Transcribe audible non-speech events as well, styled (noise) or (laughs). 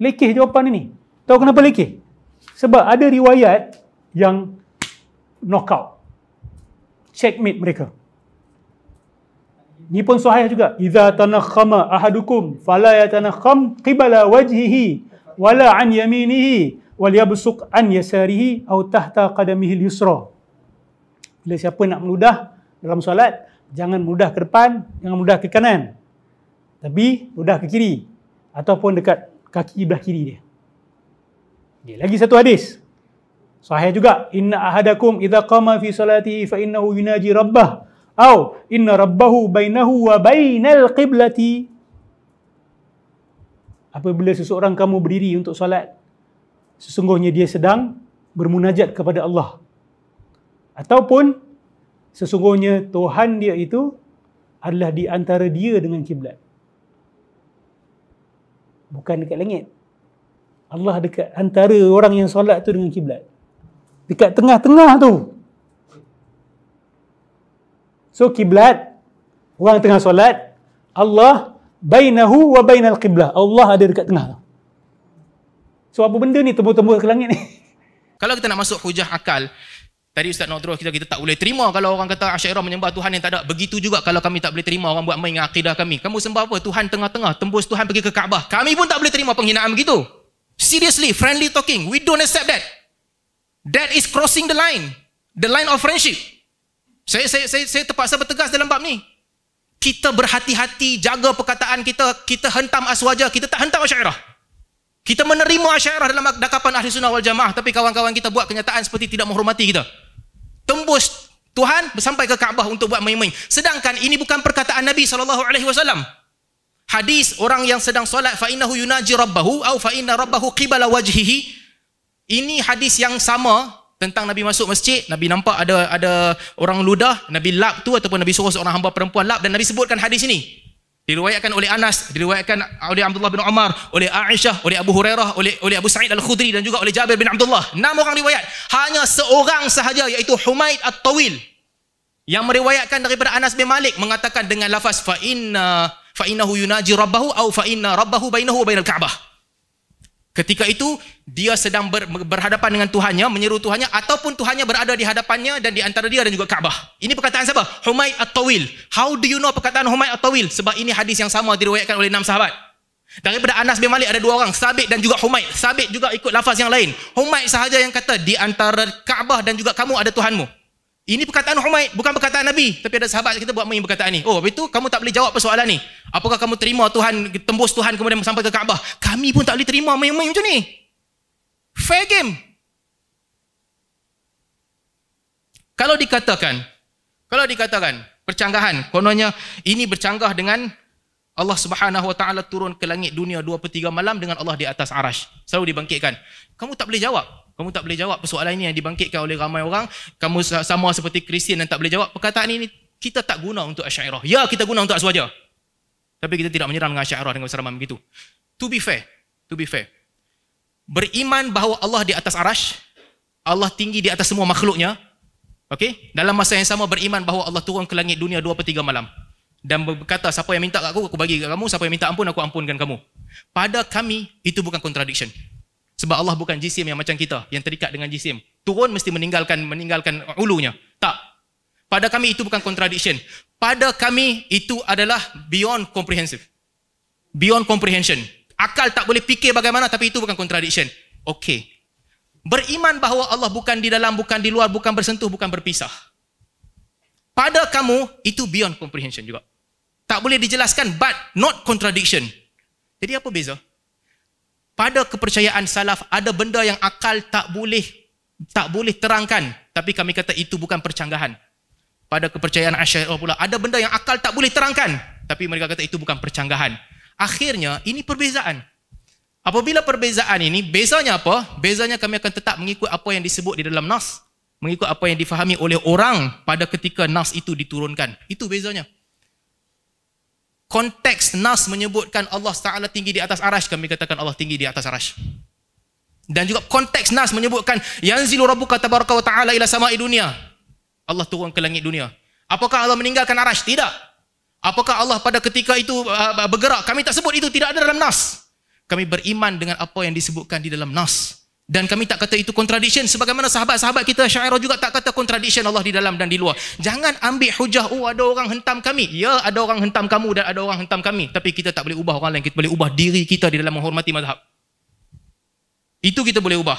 lekeh jawapan ini. Tahu kenapa lekeh? Sebab ada riwayat yang knockout. Checkmate mereka. Ini pun sahih juga. Iza tanakhama ahadukum fala yatanakham qibala wajhihi wala an yaminihi wal yabsuq an yasarihi aw tahta qadamihi al yusra. Bila siapa nak meludah dalam solat, jangan mudah ke depan, jangan mudah ke kanan. Tapi mudah ke kiri ataupun dekat kaki belah kiri dia. Okay, lagi satu hadis. Sahih juga. Inna ahadakum idha qama fi salati fa innahu yunaji rabbah. Au inna rabbahu bainahu wa bainal qiblati. Apabila seseorang kamu berdiri untuk solat, sesungguhnya dia sedang bermunajat kepada Allah. Ataupun sesungguhnya Tuhan dia itu adalah di antara dia dengan kiblat bukan dekat langit. Allah dekat antara orang yang solat tu dengan kiblat. Dekat tengah-tengah tu. So kiblat orang tengah solat, Allah bainahu wa bainal qiblah. Allah ada dekat tengah So apa benda ni tembus-tembus ke langit ni? (laughs) Kalau kita nak masuk hujah akal, Tadi Ustaz nak terus kita, kita tak boleh terima kalau orang kata Asyairah menyembah Tuhan yang tak ada. Begitu juga kalau kami tak boleh terima orang buat main dengan akidah kami. Kamu sembah apa? Tuhan tengah-tengah. Tembus Tuhan pergi ke Kaabah. Kami pun tak boleh terima penghinaan begitu. Seriously, friendly talking. We don't accept that. That is crossing the line. The line of friendship. Saya, saya, saya, saya terpaksa bertegas dalam bab ni. Kita berhati-hati jaga perkataan kita. Kita hentam aswaja. Kita tak hentam Asyairah. Kita menerima Asyairah dalam dakapan Ahli Sunnah wal Jamaah. Tapi kawan-kawan kita buat kenyataan seperti tidak menghormati Kita tembus Tuhan sampai ke Kaabah untuk buat main-main. Sedangkan ini bukan perkataan Nabi sallallahu alaihi wasallam. Hadis orang yang sedang solat fa innahu yunaji rabbahu au fa inna rabbahu qibala wajhihi. Ini hadis yang sama tentang Nabi masuk masjid, Nabi nampak ada ada orang ludah, Nabi lap tu ataupun Nabi suruh seorang hamba perempuan lap dan Nabi sebutkan hadis ini diriwayatkan oleh Anas, diriwayatkan oleh Abdullah bin Omar, oleh Aisyah, oleh Abu Hurairah, oleh oleh Abu Sa'id Al-Khudri dan juga oleh Jabir bin Abdullah. Enam orang riwayat. Hanya seorang sahaja iaitu Humaid At-Tawil yang meriwayatkan daripada Anas bin Malik mengatakan dengan lafaz fa'inna inna fa innahu yunaji rabbahu au fa rabbahu bainahu bainal Ka'bah. Ketika itu dia sedang ber, berhadapan dengan Tuhannya, menyeru Tuhannya ataupun Tuhannya berada di hadapannya dan di antara dia dan juga Kaabah. Ini perkataan siapa? Humay At-Tawil. How do you know perkataan Humay At-Tawil? Sebab ini hadis yang sama diriwayatkan oleh enam sahabat. Daripada Anas bin Malik ada dua orang, Sabit dan juga Humay. Sabit juga ikut lafaz yang lain. Humay sahaja yang kata di antara Kaabah dan juga kamu ada Tuhanmu. Ini perkataan Humaid, bukan perkataan Nabi. Tapi ada sahabat kita buat main perkataan ini. Oh, itu kamu tak boleh jawab persoalan ni. Apakah kamu terima Tuhan, tembus Tuhan kemudian sampai ke Kaabah? Kami pun tak boleh terima main-main macam ni. Fair game. Kalau dikatakan, kalau dikatakan, percanggahan, kononnya ini bercanggah dengan Allah Subhanahu Wa Taala turun ke langit dunia dua per 3 malam dengan Allah di atas arash. Selalu dibangkitkan. Kamu tak boleh jawab. Kamu tak boleh jawab persoalan ini yang dibangkitkan oleh ramai orang. Kamu sama seperti Kristian dan tak boleh jawab. Perkataan ini kita tak guna untuk Asyairah. Ya, kita guna untuk Aswaja. Tapi kita tidak menyerang dengan Asyairah dengan seramah begitu. To be fair. To be fair. Beriman bahawa Allah di atas arash. Allah tinggi di atas semua makhluknya. Okay. Dalam masa yang sama beriman bahawa Allah turun ke langit dunia dua per 3 malam. Dan berkata, siapa yang minta aku, aku bagi kat kamu. Siapa yang minta ampun, aku ampunkan kamu. Pada kami, itu bukan contradiction. Contradiction. Sebab Allah bukan jisim yang macam kita, yang terikat dengan jisim. Turun mesti meninggalkan meninggalkan ulunya. Tak. Pada kami itu bukan contradiction. Pada kami itu adalah beyond comprehensive. Beyond comprehension. Akal tak boleh fikir bagaimana tapi itu bukan contradiction. Okey. Beriman bahawa Allah bukan di dalam, bukan di luar, bukan bersentuh, bukan berpisah. Pada kamu, itu beyond comprehension juga. Tak boleh dijelaskan, but not contradiction. Jadi apa beza? pada kepercayaan salaf ada benda yang akal tak boleh tak boleh terangkan tapi kami kata itu bukan percanggahan pada kepercayaan asyairah pula ada benda yang akal tak boleh terangkan tapi mereka kata itu bukan percanggahan akhirnya ini perbezaan apabila perbezaan ini bezanya apa bezanya kami akan tetap mengikut apa yang disebut di dalam nas mengikut apa yang difahami oleh orang pada ketika nas itu diturunkan itu bezanya konteks nas menyebutkan Allah Taala tinggi di atas arash. kami katakan Allah tinggi di atas arash. dan juga konteks nas menyebutkan yanzilu rabbuka tabaraka wa taala ila sama'i dunia Allah turun ke langit dunia apakah Allah meninggalkan arash? tidak apakah Allah pada ketika itu uh, bergerak kami tak sebut itu tidak ada dalam nas kami beriman dengan apa yang disebutkan di dalam nas dan kami tak kata itu contradiction sebagaimana sahabat-sahabat kita Syairah juga tak kata contradiction Allah di dalam dan di luar. Jangan ambil hujah oh ada orang hentam kami. Ya, ada orang hentam kamu dan ada orang hentam kami, tapi kita tak boleh ubah orang lain. Kita boleh ubah diri kita di dalam menghormati mazhab. Itu kita boleh ubah.